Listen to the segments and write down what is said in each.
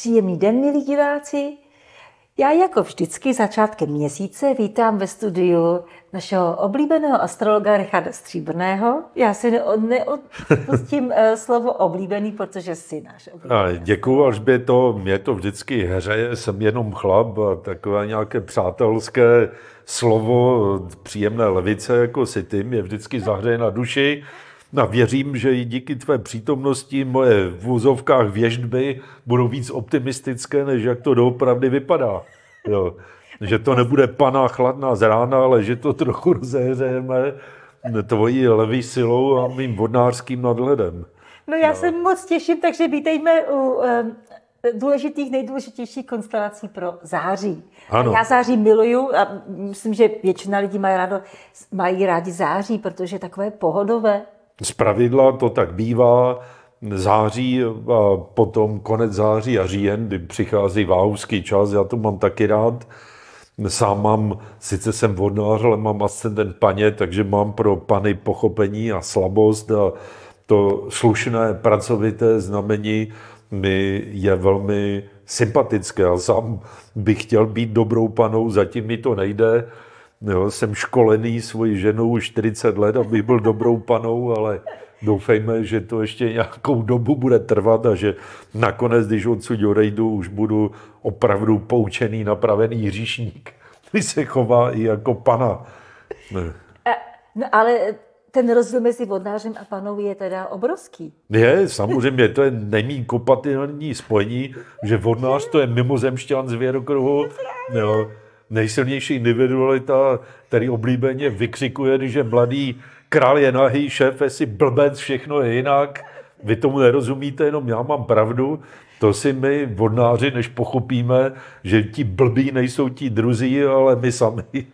Příjemný den, milí diváci. Já jako vždycky začátkem měsíce vítám ve studiu našeho oblíbeného astrologa Richarda Stříbrného. Já si neodpustím eh, slovo oblíbený, protože jsi náš oblíbený. Děkuji, to Mě to vždycky hřeje, jsem jenom chlap a takové nějaké přátelské slovo příjemné levice, jako si ty, mě vždycky zahřeje na duši a věřím, že i díky tvé přítomnosti moje v vozovkách věždby budou víc optimistické, než jak to doopravdy vypadá. Jo. Že to nebude paná chladná z rána, ale že to trochu rozehřejeme tvojí levý silou a mým vodnářským nadhledem. No já no. se moc těším, takže vítejme u um, důležitých, nejdůležitějších konstelací pro září. Ano. Já září miluju a myslím, že většina lidí mají, rádo, mají rádi září, protože je takové pohodové, z pravidla to tak bývá, září a potom konec září a říjen, kdy přichází váhovský čas, já to mám taky rád. Sám mám, sice jsem vodnář, ale mám ascendent paně, takže mám pro pany pochopení a slabost a to slušné, pracovité znamení mi je velmi sympatické. Já sám bych chtěl být dobrou panou, zatím mi to nejde, Jo, jsem školený svoji ženou už 40 let, abych byl dobrou panou, ale doufejme, že to ještě nějakou dobu bude trvat a že nakonec, když odsud odejdu, už budu opravdu poučený, napravený hříšník, který se chová i jako pana. Ne. A, no ale ten rozdíl mezi vodnářem a panou je teda obrovský. Je, samozřejmě, to je není kompatibilní spojení, že vodnář to je mimozemšťan z věrokruhu. Jo nejsilnější individualita, který oblíbeně vykřikuje, když je mladý král je nahý, šéf je si blbec, všechno je jinak, vy tomu nerozumíte, jenom já mám pravdu, to si my vodnáři, než pochopíme, že ti blbí nejsou ti druzí, ale my sami.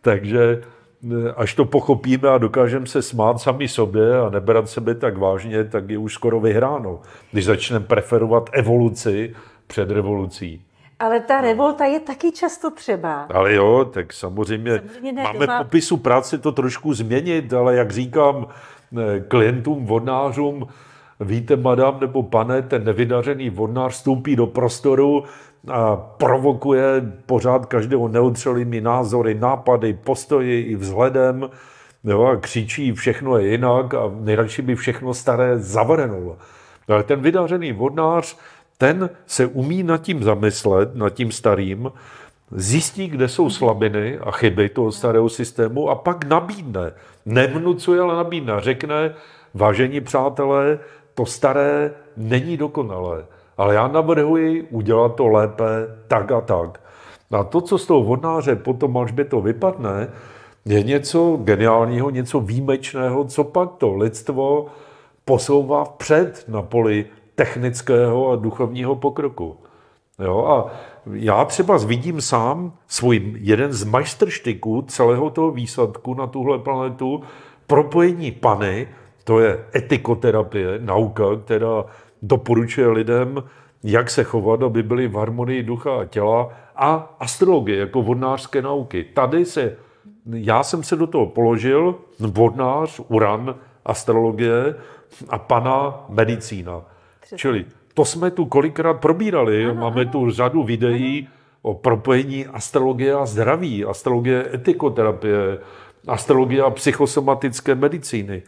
Takže eh, až to pochopíme a dokážeme se smát sami sobě a nebrat sebe tak vážně, tak je už skoro vyhráno, když začneme preferovat evoluci před revolucí. Ale ta no. revolta je taky často třeba. Ale jo, tak samozřejmě, samozřejmě ne, máme doma... popisu práce to trošku změnit, ale jak říkám eh, klientům, vodnářům, víte, madam nebo pane, ten nevydařený vodnář vstoupí do prostoru a provokuje pořád každého neotřelými názory, nápady, postoji i vzhledem. Jo, a křičí, všechno je jinak a nejradši by všechno staré zavrnul. Ale ten vydařený vodnář ten se umí nad tím zamyslet, nad tím starým, zjistí, kde jsou slabiny a chyby toho starého systému a pak nabídne. Nevnucuje, ale nabídne. Řekne, vážení přátelé, to staré není dokonalé, ale já navrhuji udělat to lépe tak a tak. A to, co z toho vodnáře potom, až by to vypadne, je něco geniálního, něco výjimečného, co pak to lidstvo posouvá vpřed na poli technického a duchovního pokroku. Jo, a já třeba vidím sám svůj jeden z majstrštyků celého toho výsadku na tuhle planetu, propojení pany, to je etikoterapie, nauka, která doporučuje lidem, jak se chovat, aby byli v harmonii ducha a těla, a astrologie jako vodnářské nauky. Tady se, já jsem se do toho položil, vodnář, uran, astrologie a pana medicína. Přesně. Čili to jsme tu kolikrát probírali, ano, máme ano. tu řadu videí ano. o propojení astrologie a zdraví, astrologie etikoterapie, astrologie a psychosomatické medicíny.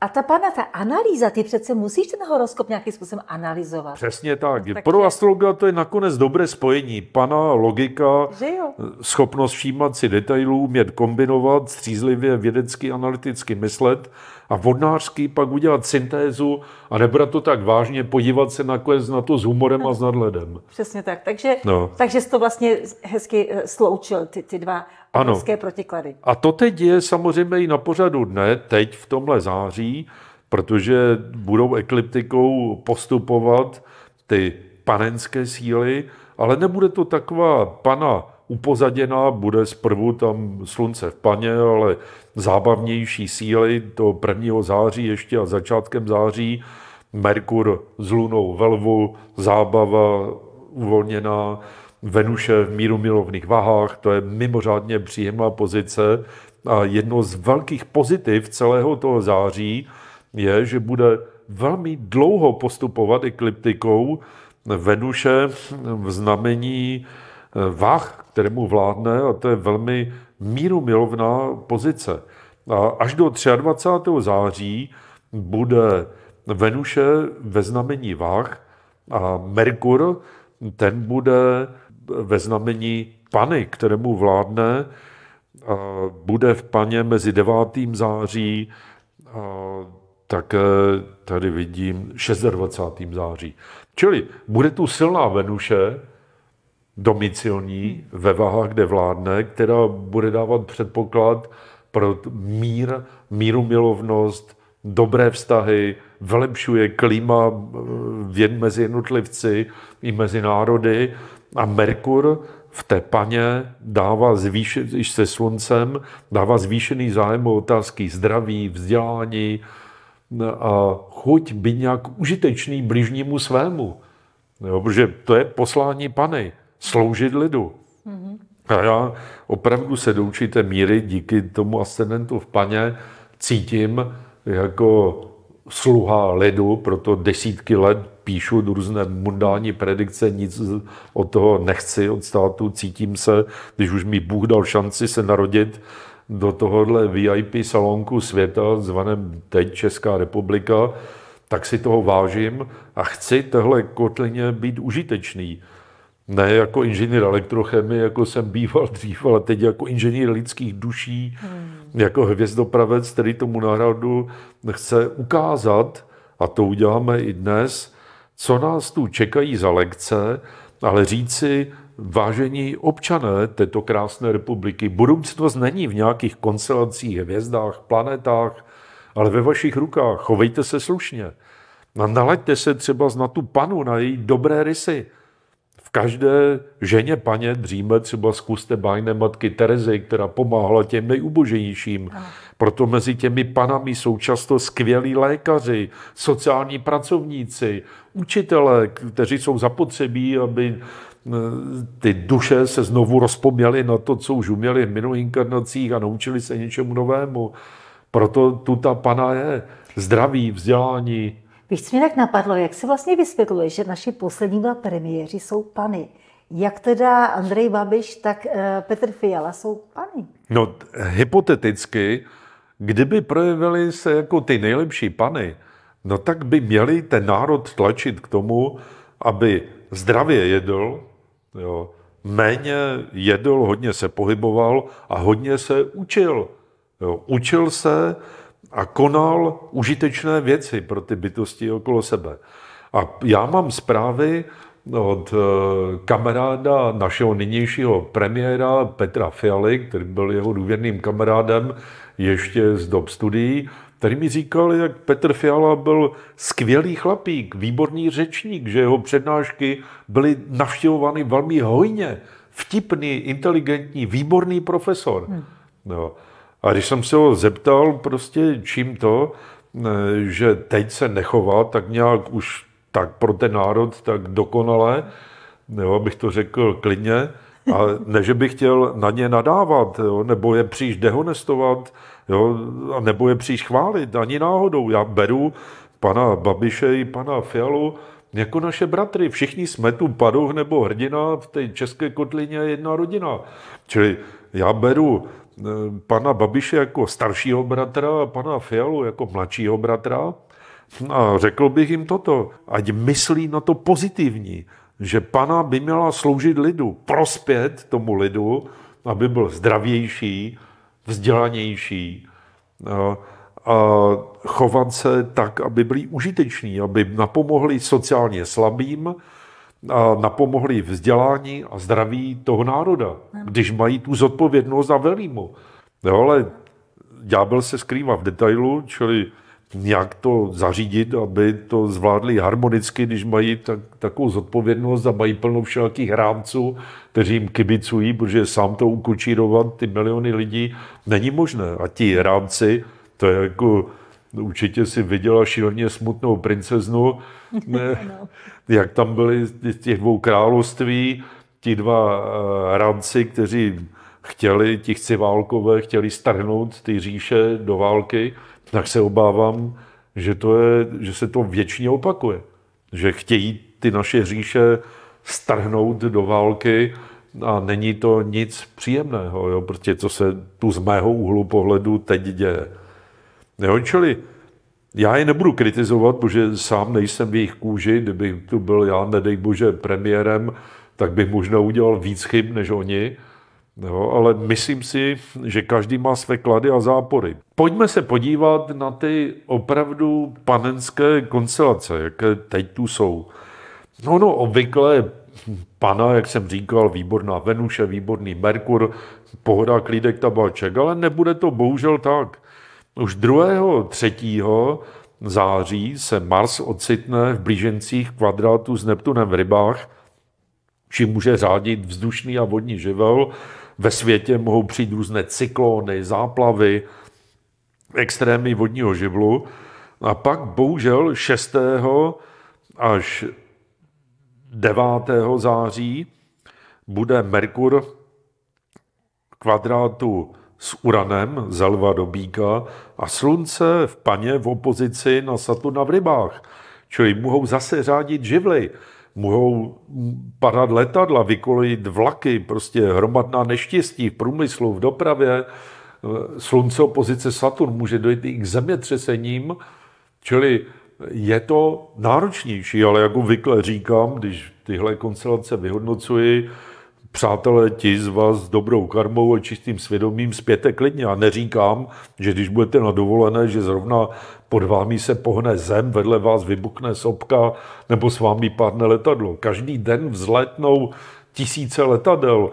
A ta pana, ta analýza, ty přece musíš ten horoskop nějakým způsobem analyzovat. Přesně tak. tak Pro astrologa to je nakonec dobré spojení. Pana, logika, schopnost všímat si detailů, mět kombinovat, střízlivě vědecky, analyticky myslet a vodnářský pak udělat syntézu a nebrat to tak vážně, podívat se nakonec na to s humorem no, a s nadhledem. Přesně tak. Takže, no. takže jsi to vlastně hezky eh, sloučil, ty, ty dva ano. protiklady. A to teď je samozřejmě i na pořadu dne, teď v tomhle září, protože budou ekliptikou postupovat ty panenské síly, ale nebude to taková pana upozaděná, bude zprvu tam slunce v paně, ale zábavnější síly do 1. září ještě a začátkem září. Merkur s lunou ve lvu, zábava uvolněná, Venuše v míru milovných vahách, to je mimořádně příjemná pozice. A jedno z velkých pozitiv celého toho září je, že bude velmi dlouho postupovat ekliptikou Venuše v znamení eh, vah, kterému vládne, a to je velmi míru milovná pozice. A až do 23. září bude Venuše ve znamení Vách a Merkur, ten bude ve znamení Pany, kterému vládne, bude v Paně mezi 9. září a také tady vidím 26. září. Čili bude tu silná Venuše, domicilní ve vahách, kde vládne, která bude dávat předpoklad pro mír, míru milovnost, dobré vztahy, vylepšuje klima eh, věd mezi jednotlivci i mezi národy a Merkur v té paně dává zvýšený, se sluncem, dává zvýšený zájem o otázky zdraví, vzdělání eh, a chuť by nějak užitečný bližnímu svému. Jo, protože to je poslání Pany sloužit lidu. Mm-hmm. A já opravdu se do určité míry díky tomu ascendentu v paně cítím jako sluha lidu, proto desítky let píšu různé mundální predikce, nic od toho nechci od státu, cítím se, když už mi Bůh dal šanci se narodit do tohohle VIP salonku světa, zvaném teď Česká republika, tak si toho vážím a chci téhle kotlině být užitečný ne jako inženýr elektrochemie, jako jsem býval dřív, ale teď jako inženýr lidských duší, hmm. jako hvězdopravec, který tomu náhradu chce ukázat, a to uděláme i dnes, co nás tu čekají za lekce, ale říci, vážení občané této krásné republiky, budoucnost není v nějakých koncelacích, hvězdách, planetách, ale ve vašich rukách. Chovejte se slušně. A nalaďte se třeba na tu panu, na její dobré rysy v každé ženě paně dříme třeba zkuste bájné matky Terezy, která pomáhala těm nejuboženějším. Proto mezi těmi panami jsou často skvělí lékaři, sociální pracovníci, učitelé, kteří jsou zapotřebí, aby eh, ty duše se znovu rozpoměly na to, co už uměli v minulých inkarnacích a naučili se něčemu novému. Proto tu ta pana je. Zdraví, vzdělání, Víš, co mě tak napadlo, jak se vlastně vysvětluje, že naši poslední dva premiéři jsou pany. Jak teda Andrej Babiš, tak eh, Petr Fiala jsou pany? No, hypoteticky, kdyby projevili se jako ty nejlepší pany, no tak by měli ten národ tlačit k tomu, aby zdravě jedl, jo, méně jedl, hodně se pohyboval a hodně se učil. Jo, učil se, a konal užitečné věci pro ty bytosti okolo sebe. A já mám zprávy od eh, kamaráda našeho nynějšího premiéra Petra Fialy, který byl jeho důvěrným kamarádem ještě z dob studií, který mi říkal, jak Petr Fiala byl skvělý chlapík, výborný řečník, že jeho přednášky byly navštěvovány velmi hojně, vtipný, inteligentní, výborný profesor. Hmm. No. A když jsem se ho zeptal prostě čím to, e, že teď se nechová tak nějak už tak pro ten národ tak dokonale, jo, bych to řekl klidně, a ne, že bych chtěl na ně nadávat, jo, nebo je příliš dehonestovat, jo, nebo je příliš chválit, ani náhodou. Já beru pana Babiše i pana Fialu jako naše bratry. Všichni jsme tu padouh nebo hrdina v té české kotlině jedna rodina. Čili já beru Eh, pana Babiše jako staršího bratra a pana Fialu jako mladšího bratra. A řekl bych jim toto, ať myslí na to pozitivní, že pana by měla sloužit lidu, prospět tomu lidu, aby byl zdravější, vzdělanější a, eh, a chovat se tak, aby byli užiteční, aby napomohli sociálně slabým, napomohli vzdělání a zdraví toho národa, když mají tu zodpovědnost za velímu. Jo, ale ďábel se skrývá v detailu, čili nějak to zařídit, aby to zvládli harmonicky, když mají tak, takovou zodpovědnost a mají plno všelakých rámců, kteří jim kibicují, protože sám to ukočírovat ty miliony lidí není možné. A ti rámci, to je jako, určitě si viděla šíleně smutnou princeznu, ne, no. jak tam byli z těch dvou království, ti dva eh, ranci, kteří chtěli, ti chci válkové, chtěli strhnout ty říše do války, tak se obávám, že, to je, že se to věčně opakuje. Že chtějí ty naše říše strhnout do války a není to nic příjemného, jo, protože co se tu z mého úhlu pohledu teď děje. Jo, čili já je nebudu kritizovat, protože sám nejsem v jejich kůži. Kdyby tu byl já, nedej bože, premiérem, tak bych možná udělal víc chyb než oni. Jo, ale myslím si, že každý má své klady a zápory. Pojďme se podívat na ty opravdu panenské konstelace, jaké teď tu jsou. No, no, obvykle pana, jak jsem říkal, výborná Venuše, výborný Merkur, pohoda, klídek, tabáček, ale nebude to bohužel tak. Už 2. 3. září se Mars ocitne v blížencích kvadrátu s Neptunem v rybách, čím může řádit vzdušný a vodní živel. Ve světě mohou přijít různé cyklóny, záplavy, extrémy vodního živlu. A pak bohužel 6. až 9. září bude Merkur kvadrátu s uranem ze lva bíka, a slunce v paně v opozici na Saturna v rybách. Čili mohou zase řádit živly, mohou padat letadla, vykolit vlaky, prostě hromadná neštěstí v průmyslu, v dopravě. Slunce opozice Saturn může dojít i k zemětřesením, čili je to náročnější, ale jak obvykle říkám, když tyhle konstelace vyhodnocuji, Přátelé, ti z vás s dobrou karmou a čistým svědomím zpěte klidně. A neříkám, že když budete na dovolené, že zrovna pod vámi se pohne zem, vedle vás vybuchne sopka nebo s vámi padne letadlo. Každý den vzletnou tisíce letadel,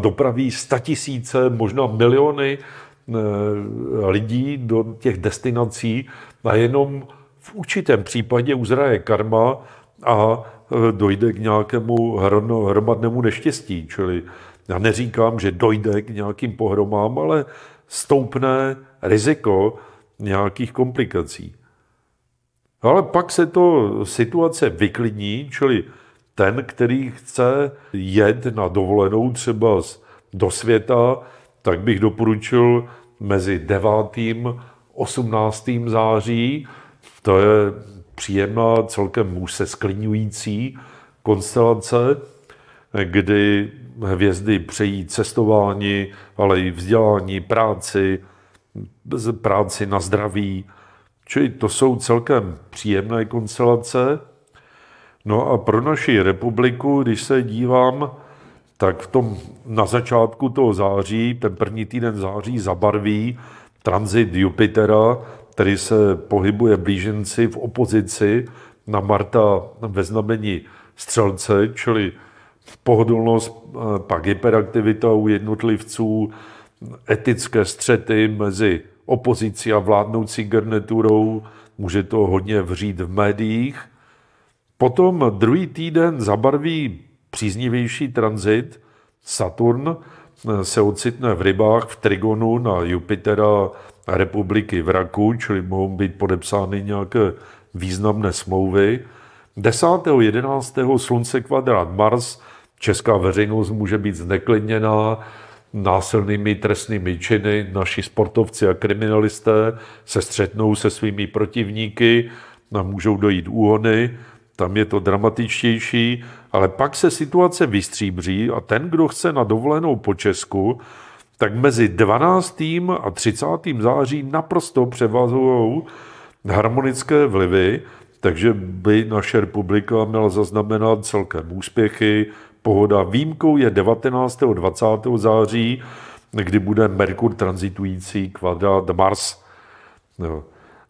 dopraví tisíce, možná miliony eh, lidí do těch destinací a jenom v určitém případě uzraje karma, a e, dojde k nějakému hromadnému neštěstí. Čili já neříkám, že dojde k nějakým pohromám, ale stoupne riziko nějakých komplikací. Ale pak se to situace vyklidní, čili ten, který chce jet na dovolenou třeba do světa, tak bych doporučil mezi 9. 18. září, to je příjemná, celkem už se sklínující konstelace, kdy hvězdy přejí cestování, ale i vzdělání, práci, práci na zdraví. Čili to jsou celkem příjemné konstelace. No a pro naši republiku, když se dívám, tak v tom, na začátku toho září, ten první týden září zabarví transit Jupitera, který se pohybuje blíženci v opozici na Marta ve znamení střelce, čili pohodlnost, eh, pak hyperaktivita u jednotlivců, etické střety mezi opozicí a vládnoucí garniturou, může to hodně vřít v médiích. Potom druhý týden zabarví příznivější tranzit. Saturn eh, se ocitne v rybách v trigonu na Jupitera republiky v Raku, čili mohou být podepsány nějaké významné smlouvy. 10. 11. Slunce kvadrát Mars, česká veřejnost může být zneklidněná násilnými trestnými činy, naši sportovci a kriminalisté se střetnou se svými protivníky, a můžou dojít úhony, tam je to dramatičtější, ale pak se situace vystříbří a ten, kdo chce na dovolenou po Česku, tak mezi 12. a 30. září naprosto převazují harmonické vlivy, takže by naše republika měla zaznamenat celkem úspěchy, pohoda. Výjimkou je 19. a 20. září, kdy bude Merkur transitující kvadrat Mars. No.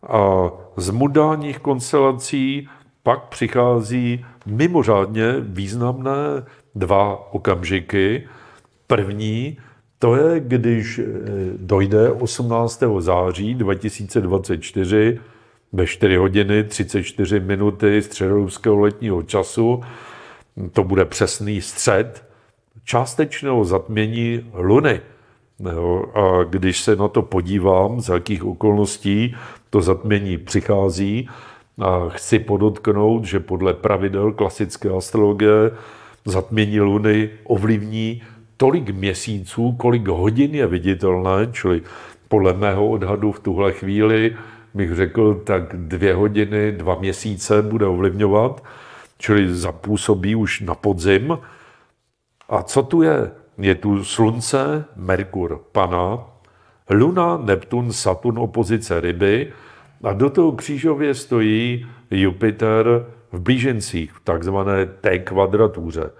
A z mudálních konstelací pak přichází mimořádně významné dva okamžiky. První to je, když eh, dojde 18. září 2024 ve 4 hodiny 34 minuty středoruského letního času, to bude přesný střed, částečného zatmění Luny. A když se na to podívám, z jakých okolností to zatmění přichází, a chci podotknout, že podle pravidel klasické astrologie zatmění Luny ovlivní tolik měsíců, kolik hodin je viditelné, čili podle mého odhadu v tuhle chvíli bych řekl, tak dvě hodiny, dva měsíce bude ovlivňovat, čili zapůsobí už na podzim. A co tu je? Je tu Slunce, Merkur, Pana, Luna, Neptun, Saturn, opozice ryby a do toho křížově stojí Jupiter, v Blížencích, v takzvané té kvadratuře.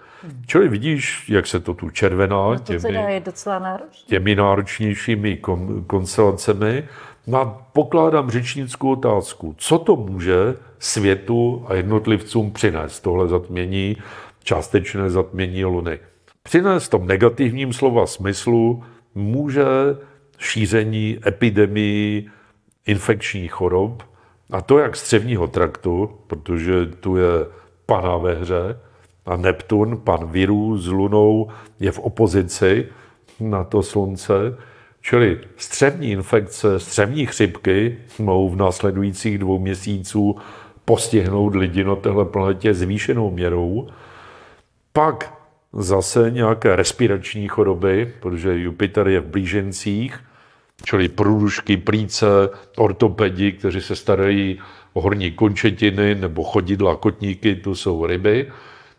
Čili vidíš, jak se to tu červená no to těmi, je docela náročný. těmi náročnějšími kon, konstelacemi. No pokládám řečnickou otázku, co to může světu a jednotlivcům přinést tohle zatmění, částečné zatmění Luny. Přinést v tom negativním slova smyslu může šíření epidemii infekčních chorob, a to jak střevního traktu, protože tu je pana ve hře a Neptun, pan virů s lunou, je v opozici na to slunce, Čili střevní infekce, střevní chřipky mohou v následujících dvou měsíců postihnout lidi na téhle planetě zvýšenou měrou. Pak zase nějaké respirační choroby, protože Jupiter je v blížencích, čili průdušky, plíce, ortopedi, kteří se starají o horní končetiny nebo chodidla, kotníky, to jsou ryby,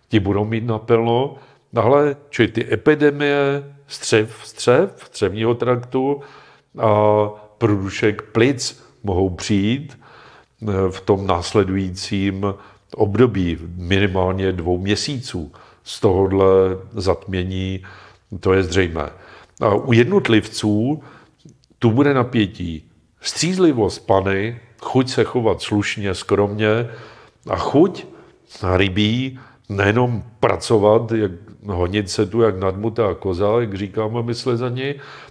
ti budou mít napelo. Tahle, čili ty epidemie střev, střev, střevního traktu a průdušek plic mohou přijít eh, v tom následujícím období minimálně dvou měsíců z tohohle zatmění, to je zřejmé. A u jednotlivců tu bude napětí. Střízlivost, pany, chuť se chovat slušně, skromně a chuť na rybí nejenom pracovat, jak honit se tu jak nadmutá koza, jak říkáme za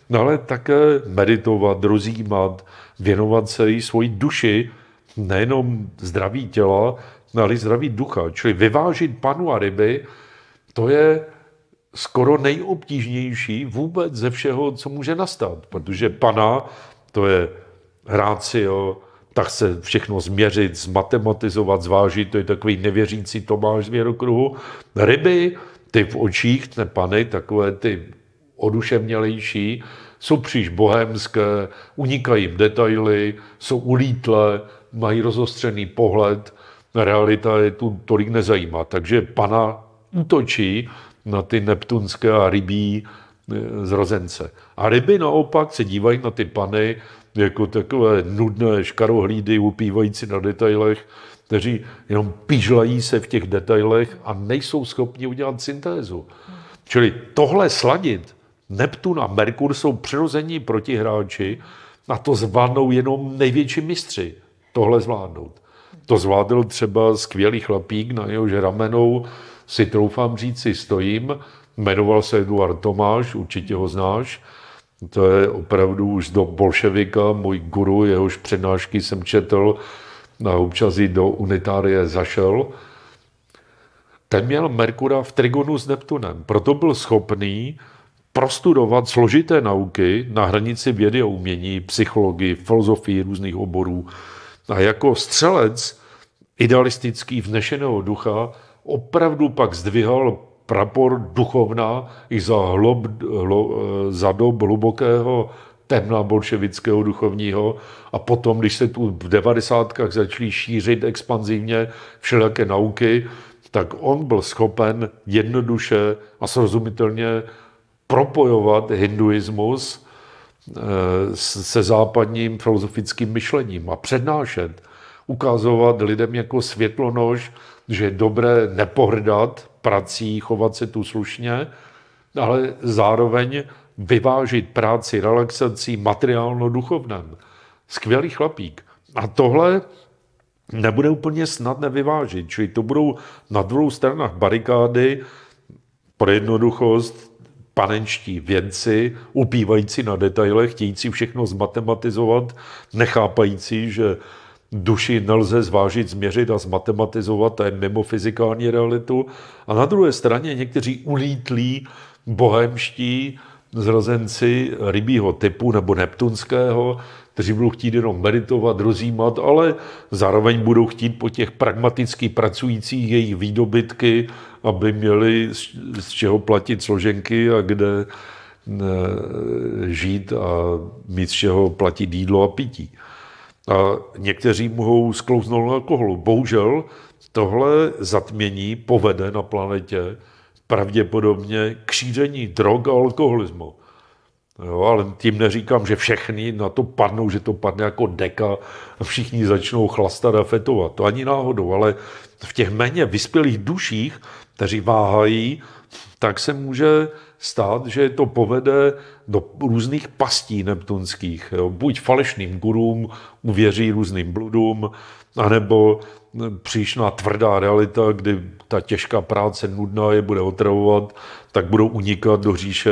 no ale také meditovat, rozjímat, věnovat se i svoji duši, nejenom zdraví těla, ale i zdraví ducha. Čili vyvážit panu a ryby, to je skoro nejobtížnější vůbec ze všeho, co může nastat, protože pana, to je rácio, tak se všechno změřit, zmatematizovat, zvážit, to je takový nevěřící Tomáš z věrokruhu. Ryby, ty v očích, ty pany, takové ty oduševnělejší, jsou příš bohemské, unikají jim detaily, jsou ulítle, mají rozostřený pohled, realita je tu tolik nezajímá. Takže pana útočí na ty neptunské a rybí eh, zrozence. A ryby naopak se dívají na ty pany jako takové nudné škarohlídy, upívající na detailech, kteří jenom pižlají se v těch detailech a nejsou schopni udělat syntézu. Čili tohle sladit, Neptun a Merkur jsou přirození protihráči a to zvládnou jenom největší mistři tohle zvládnout. To zvládl třeba skvělý chlapík, na jehož ramenou si troufám říci, stojím. Jmenoval se Eduard Tomáš, určitě ho znáš. To je opravdu už do bolševika, můj guru, jehož přednášky jsem četl a občas do unitárie zašel. Ten měl Merkura v trigonu s Neptunem, proto byl schopný prostudovat složité nauky na hranici vědy a umění, psychologii, filozofii různých oborů. A jako střelec idealistický vnešeného ducha opravdu pak zdvihal prapor duchovna i za, hlob, hlo, za dob hlubokého temna bolševického duchovního a potom, když se tu v devadesátkách začaly šířit expanzivně všelijaké nauky, tak on byl schopen jednoduše a srozumitelně propojovat hinduismus eh, se západním filozofickým myšlením a přednášet, ukazovat lidem jako světlonož že je dobré nepohrdat prací, chovat se tu slušně, ale zároveň vyvážit práci relaxací materiálno duchovném Skvělý chlapík. A tohle nebude úplně snadné vyvážit, čili to budou na dvou stranách barikády pro jednoduchost panenští věnci, upívající na detailech, chtějící všechno zmatematizovat, nechápající, že duši nelze zvážit, změřit a zmatematizovat, to je mimo fyzikální realitu. A na druhé straně někteří ulítlí, bohemští, zrazenci rybího typu nebo neptunského, kteří budou chtít jenom meditovat, rozjímat, ale zároveň budou chtít po těch pragmaticky pracujících jejich výdobytky, aby měli z čeho platit složenky a kde e, žít a mít z čeho platit jídlo a pití. A někteří mohou sklouznout alkoholu. Bohužel tohle zatmění povede na planetě pravděpodobně k šíření drog a alkoholismu. Jo, ale tím neříkám, že všechny na to padnou, že to padne jako deka a všichni začnou chlastat a fetovat. To ani náhodou, ale v těch méně vyspělých duších, kteří váhají, tak se může stát, že to povede do různých pastí neptunských. Jo. Buď falešným gurům, uvěří různým bludům, anebo příšná tvrdá realita, kdy ta těžká práce nudná je bude otravovat, tak budou unikat do říše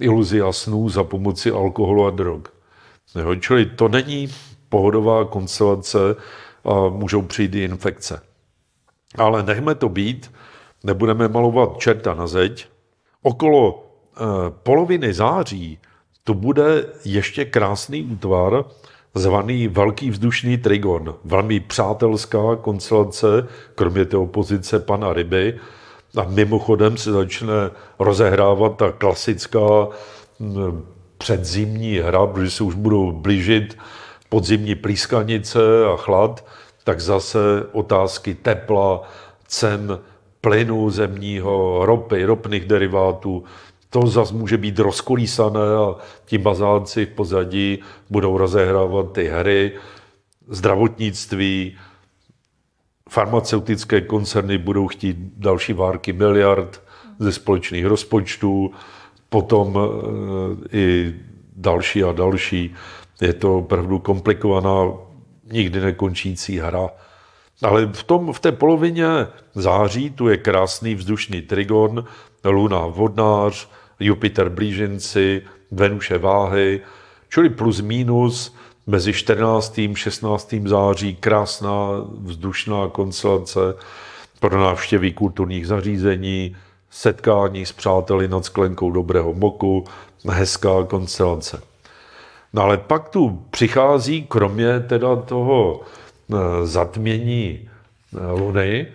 iluzi a snů za pomoci alkoholu a drog. Jo, čili to není pohodová konstelace a můžou přijít i infekce. Ale nechme to být, nebudeme malovat čerta na zeď, okolo eh, poloviny září to bude ještě krásný útvar zvaný Velký vzdušný trigon. Velmi přátelská konstelace, kromě té opozice pana Ryby. A mimochodem se začne rozehrávat ta klasická hm, předzimní hra, protože se už budou blížit podzimní plískanice a chlad, tak zase otázky tepla, cen plynu zemního, ropy, ropných derivátů, to zase může být rozkolísané a ti bazánci v pozadí budou rozehrávat ty hry, zdravotnictví, farmaceutické koncerny budou chtít další várky miliard ze společných rozpočtů, potom e, i další a další. Je to opravdu komplikovaná, nikdy nekončící hra. Ale v, tom, v té polovině září tu je krásný vzdušný trigon, Luna vodnář, Jupiter blíženci, Venuše váhy, čili plus minus mezi 14. a 16. září krásná vzdušná konstelace pro návštěvy kulturních zařízení, setkání s přáteli nad sklenkou dobrého moku, hezká konstelace. No ale pak tu přichází, kromě teda toho Eh, zatmění eh, Luny,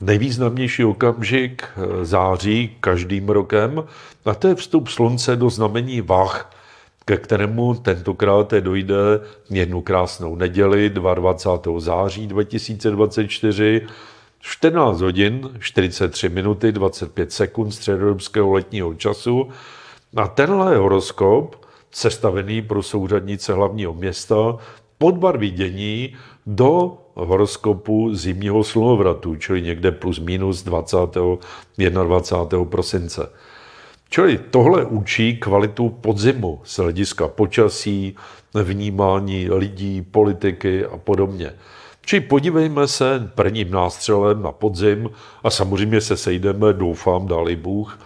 nejvýznamnější okamžik eh, září každým rokem, a to je vstup slunce do znamení Vach, ke kterému tentokrát dojde jednu krásnou neděli 22. září 2024 14 hodin 43 minuty 25 sekund středoevropského letního času. A tenhle horoskop, sestavený pro souřadnice hlavního města, podbarví dění do horoskopu zimního slunovratu, čili někde plus minus 20. 21. prosince. Čili tohle učí kvalitu podzimu z hlediska počasí, vnímání lidí, politiky a podobně. Čili podívejme se prvním nástřelem na podzim a samozřejmě se sejdeme, doufám, dali Bůh,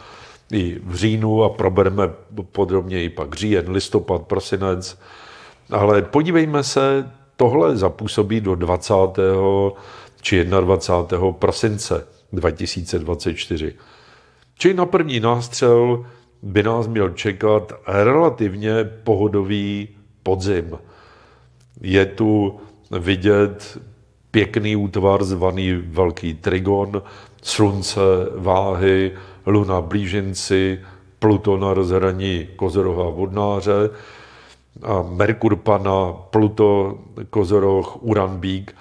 i v říjnu a probereme podrobněji pak říjen, listopad, prosinec. Ale podívejme se Tohle zapůsobí do 20. či 21. prosince 2024. Čili na první nástřel by nás měl čekat relativně pohodový podzim. Je tu vidět pěkný útvar zvaný Velký trigon, slunce, váhy, luna blíženci, Pluto na rozhraní Kozoroha Vodnáře, Merkur Pana, Pluto, Kozoroch, Uran Bík.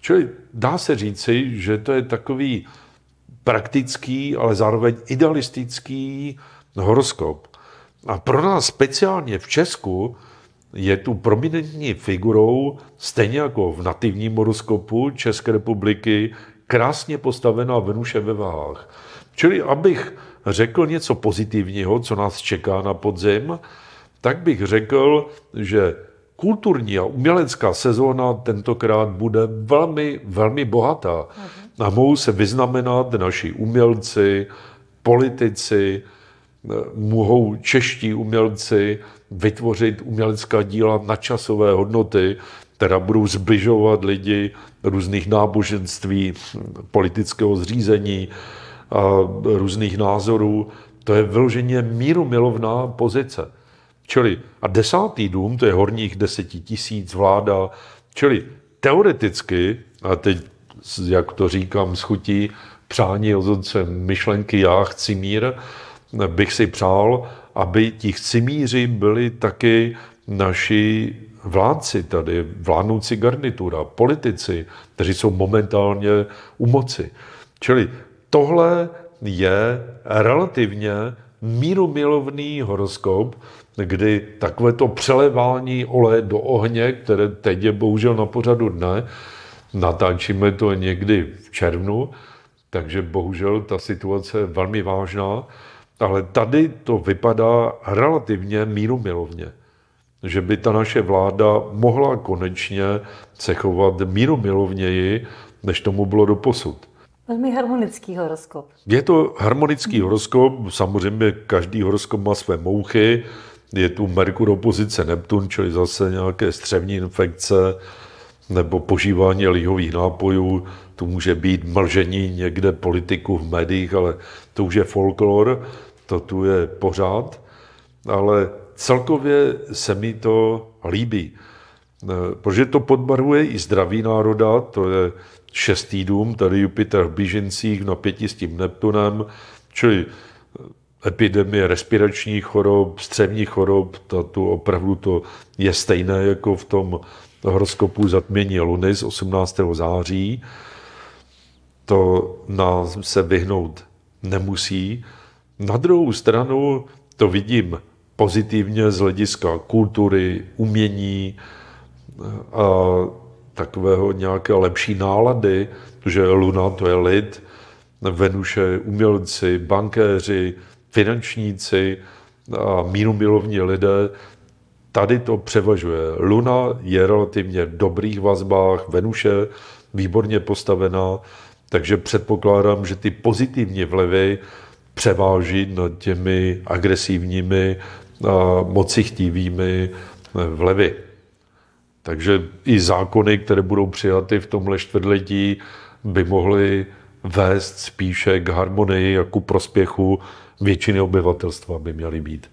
Čili dá se říci, že to je takový praktický, ale zároveň idealistický horoskop. A pro nás speciálně v Česku je tu prominentní figurou, stejně jako v nativním horoskopu České republiky, krásně postavená Venuše ve váhách. Čili abych řekl něco pozitivního, co nás čeká na podzim, tak bych řekl, že kulturní a umělecká sezóna tentokrát bude velmi, velmi bohatá. Uh-huh. A mohou se vyznamenat naši umělci, politici, eh, mohou čeští umělci vytvořit umělecká díla na časové hodnoty, která budou zbližovat lidi různých náboženství, politického zřízení, a různých názorů. To je vyloženě míru milovná pozice. Čili a desátý dům, to je horních deseti tisíc vláda, čili teoreticky, a teď, jak to říkám, schutí přání ozonce myšlenky já chci mír, bych si přál, aby ti míři byli taky naši vládci tady, vládnoucí garnitura, politici, kteří jsou momentálně u moci. Čili tohle je relativně mírumilovný horoskop, kdy to přelevání oleje do ohně, které teď je bohužel na pořadu dne, natáčíme to někdy v červnu, takže bohužel ta situace je velmi vážná, ale tady to vypadá relativně mírumilovně. Že by ta naše vláda mohla konečně se chovat mírumilovněji, než tomu bylo do posud. Velmi harmonický horoskop. Je to harmonický horoskop, samozřejmě každý horoskop má své mouchy, je tu Merkur opozice Neptun, čili zase nějaké střevní infekce nebo požívání lihových nápojů, tu může být mlžení někde politiku v médiích, ale to už je folklor, to tu je pořád. Ale celkově se mi to líbí, e, protože to podbaruje i zdraví národa, to je šestý dům, tady Jupiter v Bížincích na pěti s tím Neptunem, čili epidemie respiračních chorob, střevních chorob, to tu opravdu to je stejné jako v tom horoskopu zatmění Luny z 18. září. To nám se vyhnout nemusí. Na druhou stranu to vidím pozitivně z hlediska kultury, umění a takového nějaké lepší nálady, že Luna to je lid, Venuše umělci, bankéři, finančníci, míru milovní lidé, tady to převažuje. Luna je relativně v dobrých vazbách, Venuše výborně postavená, takže předpokládám, že ty pozitivní vlivy převáží nad těmi agresivními, moci chtivými vlevy. Takže i zákony, které budou přijaty v tomhle čtvrtletí, by mohly vést spíše k harmonii a ku prospěchu většiny obyvatelstva by měly být.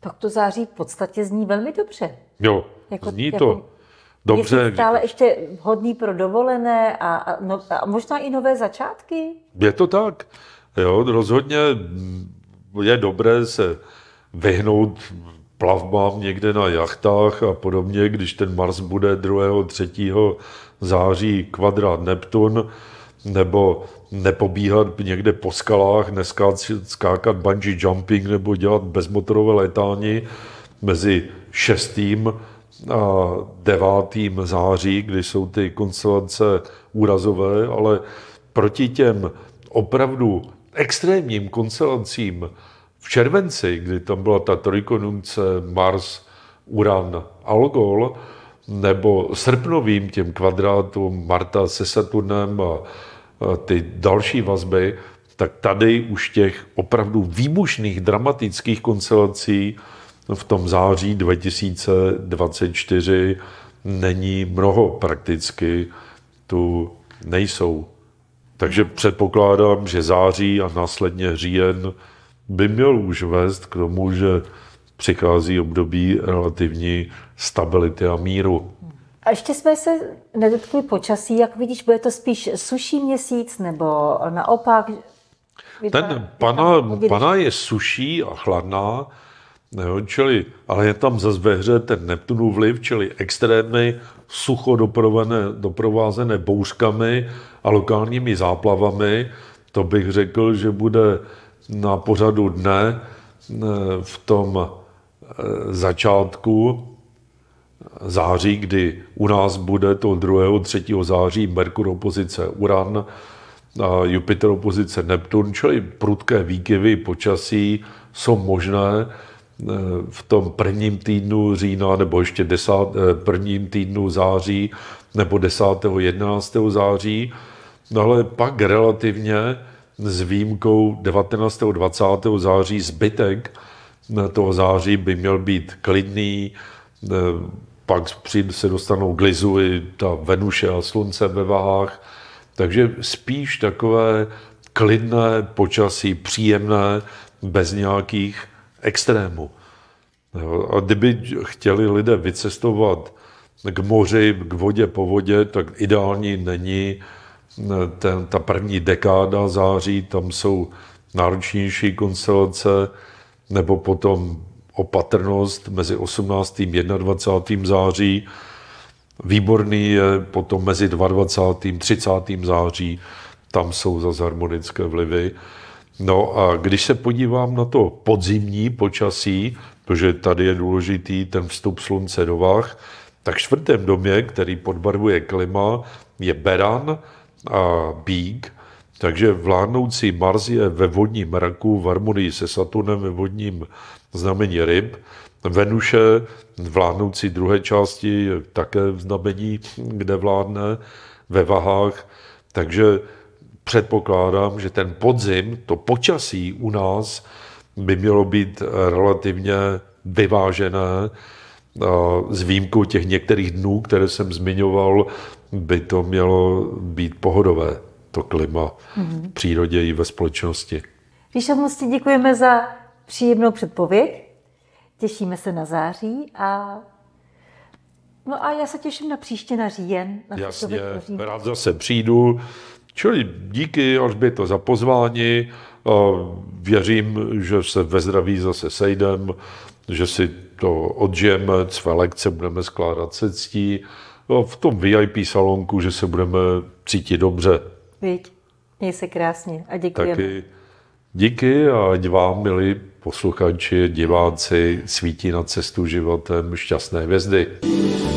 Tak to září v podstatě zní velmi dobře. Jo, jako, zní jako, to dobře. Je to stále ještě hodný pro dovolené a, a, no, a možná i nové začátky. Je to tak. Jo, rozhodně je dobré se vyhnout plavbám někde na jachtách a podobně, když ten Mars bude 2. 3. září kvadrát Neptun, nebo nepobíhat někde po skalách, neskákat bungee jumping nebo dělat bezmotorové letání mezi 6. a 9. září, kdy jsou ty konstelace úrazové, ale proti těm opravdu extrémním konstelacím v červenci, kdy tam byla ta trojkonunce Mars, Uran, Algol, nebo srpnovým těm kvadrátům Marta se Saturnem a Eh, ty další vazby, tak tady už těch opravdu výbušných dramatických koncelací v tom září 2024 není mnoho prakticky, tu nejsou. Takže předpokládám, že září a následně říjen by měl už vést k tomu, že přichází období relativní stability a míru. A ještě jsme se nedotkli počasí. Jak vidíš, bude to spíš suší měsíc nebo naopak? Vypadá, Ten pana, vypadá, pana je suší a chladná, jo, čili, ale je tam zase ve hře ten Neptunův vliv, čili extrémy, sucho doprovázené bouřkami a lokálními záplavami. To bych řekl, že bude na pořadu dne eh, v tom eh, začátku září, kdy u nás bude to 2. 3. září Merkur opozice Uran, a Jupiter opozice Neptun, čili prudké výkyvy počasí jsou možné eh, v tom prvním týdnu října nebo ještě desát, eh, prvním týdnu září nebo 10. 11. září, no ale pak relativně s výjimkou 19. 20. září zbytek eh, toho září by měl být klidný, Eh, pak se dostanou k lizu i ta Venuše a Slunce ve vahách. Takže spíš takové klidné počasí, příjemné, bez nějakých extrémů. A kdyby chtěli lidé vycestovat k moři, k vodě po vodě, tak ideální není eh, ten, ta první dekáda září, tam jsou náročnější konstelace, nebo potom opatrnost mezi 18. a 21. září. Výborný je potom mezi 22. 30. září, tam jsou zase harmonické vlivy. No a když se podívám na to podzimní počasí, protože tady je důležitý ten vstup slunce do vách, tak čtvrtém domě, který podbarvuje klima, je Beran a Bík, takže vládnoucí Mars je ve vodním mraku v harmonii se Saturnem ve vodním znamení ryb. Venuše, vládnoucí druhé části, také v znamení, kde vládne, ve vahách. Takže předpokládám, že ten podzim, to počasí u nás by mělo být relativně vyvážené, s výjimkou těch některých dnů, které jsem zmiňoval, by to mělo být pohodové, to klima v přírodě i ve společnosti. Víš, moc ti děkujeme za příjemnou předpověď. Těšíme se na září a No a já se těším na příště na říjen. Na Jasně, rád zase přijdu. Čili díky to za pozvání. Věřím, že se ve zdraví zase sejdem, že si to odžijeme, své lekce budeme skládat se ctí. V tom VIP salonku, že se budeme cítit dobře. Víď, měj se krásně a děkujeme. Taky díky a ať vám, milí posluchači, diváci svítí na cestu životem šťastné hvězdy.